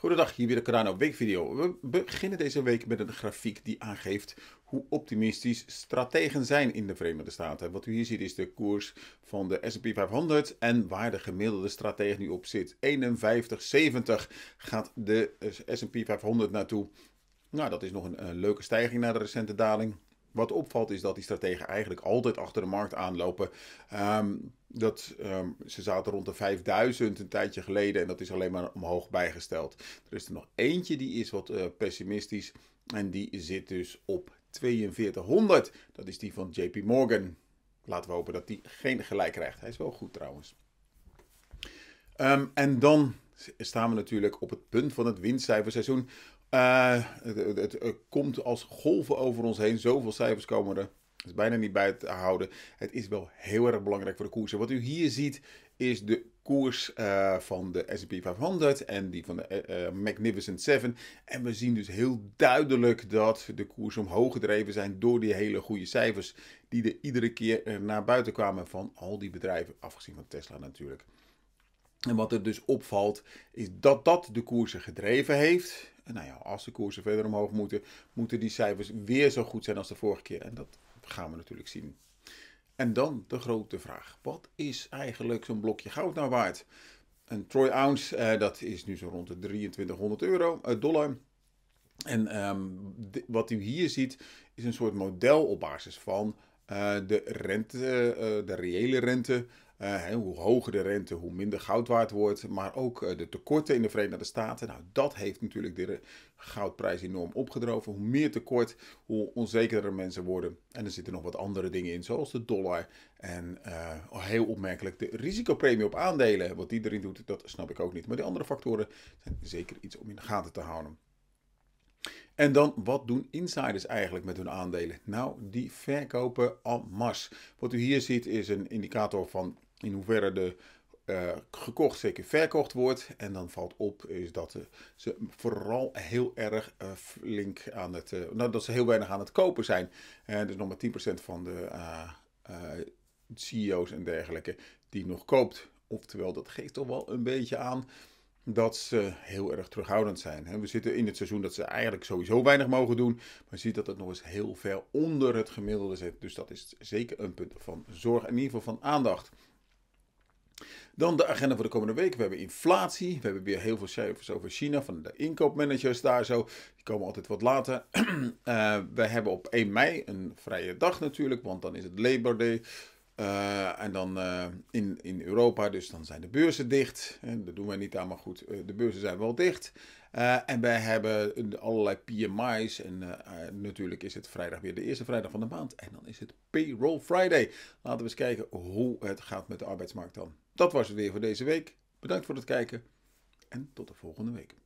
Goedendag, hier weer de Carano Weekvideo. We beginnen deze week met een grafiek die aangeeft hoe optimistisch strategen zijn in de Verenigde Staten. Wat u hier ziet is de koers van de S&P 500 en waar de gemiddelde strategie nu op zit. 51,70 gaat de S&P 500 naartoe. Nou, dat is nog een, een leuke stijging na de recente daling. Wat opvalt is dat die strategen eigenlijk altijd achter de markt aanlopen. Ehm, dat, ehm, ze zaten rond de 5000 een tijdje geleden en dat is alleen maar omhoog bijgesteld. Er is er nog eentje die is wat uh, pessimistisch en die zit dus op 4200. Dat is die van JP Morgan. Laten we hopen dat die geen gelijk krijgt. Hij is wel goed trouwens. Ehm, en dan staan we natuurlijk op het punt van het winstcijferseizoen. Eh, het, komt als golven over ons heen. Zoveel cijfers komen er. is bijna niet bij te houden. Het is wel heel erg belangrijk voor de koersen. Wat u hier ziet is de koers eh, van de S&P 500 en die van de eh, Magnificent 7. En we zien dus heel duidelijk dat de koers omhoog gedreven zijn door die hele goede cijfers die er iedere keer naar buiten kwamen van al die bedrijven, afgezien van Tesla natuurlijk. En wat er dus opvalt, is dat dat de koersen gedreven heeft. En nou ja, als de koersen verder omhoog moeten, moeten die cijfers weer zo goed zijn als de vorige keer. En dat gaan we natuurlijk zien. En dan de grote vraag: wat is eigenlijk zo'n blokje goud nou waard? Een troy ounce, eh, dat is nu zo rond de 2300 euro, eh, dollar. En ehm, wat u hier ziet, is een soort model op basis van eh, de rente, eh, de reële rente eh, hoe hoger de rente, hoe minder goud waard wordt. Maar ook eh, de tekorten in de Verenigde Staten. Nou, dat heeft natuurlijk de goudprijs enorm opgedroven. Hoe meer tekort, hoe onzekerder mensen worden. En er zitten nog wat andere dingen in, zoals de dollar. En uh, heel opmerkelijk de risicopremie op aandelen. Wat die erin doet, dat snap ik ook niet. Maar die andere factoren zijn zeker iets om in de gaten te houden. En dan, wat doen insiders eigenlijk met hun aandelen? Nou, die verkopen en masse. Wat u hier ziet is een indicator van in hoeverre de eh, gekocht, zeker verkocht wordt. En dan valt op is dat eh, ze vooral heel erg eh, flink aan het, nou, dat ze heel weinig aan het kopen zijn. dus nog maar 10% van de CEO's en dergelijke die nog koopt. Oftewel, dat geeft toch wel een beetje aan dat ze heel erg terughoudend zijn. We zitten in het seizoen dat ze eigenlijk sowieso weinig mogen doen. Maar je ziet dat het nog eens heel ver onder het gemiddelde zit. Dus dat is zeker een punt van zorg, in ieder geval van aandacht. Dan de agenda voor de komende week. We hebben inflatie. We hebben weer heel veel cijfers over China van de inkoopmanagers daar zo. Die komen altijd wat later. uh, we hebben op 1 mei een vrije dag natuurlijk, want dan is het Labor Day. Eh, en dan eh, in, in Europa, dus dan zijn de beurzen dicht. En dat doen wij niet aan, maar goed, de beurzen zijn wel dicht. en wij hebben allerlei PMI's. En natuurlijk is het vrijdag weer de eerste vrijdag van de maand. En dan is het Payroll Friday. Laten we eens kijken hoe het gaat met de arbeidsmarkt dan. Dat was het weer voor deze week. Bedankt voor het kijken en tot de volgende week.